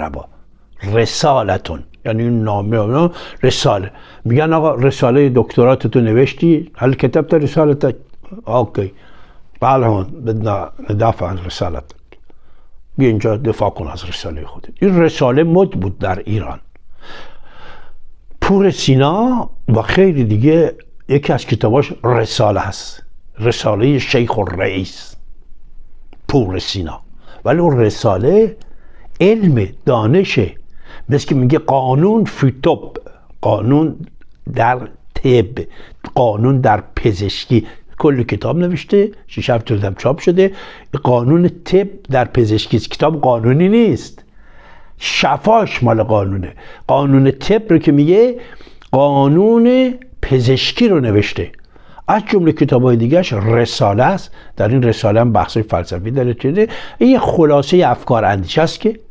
عربا رسالتون یعنی این نامه رساله میگن آقا رساله دکتراتتو نوشتی هل کتاب رسالتک اوکی بله هون بدنا ندافع عن رسالت بیا اینجا دفاع کن از رساله خود این رساله مد بود در ایران پور سینا و خیلی دیگه یکی از کتاباش رساله هست رساله شیخ و رئیس پور سینا ولی اون رساله علم دانشه مثل که میگه قانون فیتوب قانون در طب قانون در پزشکی کل کتاب نوشته شش هفت هم چاپ شده قانون طب در پزشکی کتاب قانونی نیست شفاش مال قانونه قانون طب رو که میگه قانون پزشکی رو نوشته از جمله های دیگهش رساله است در این رساله هم بحث فلسفی داره چه این خلاصه افکار اندیشه است که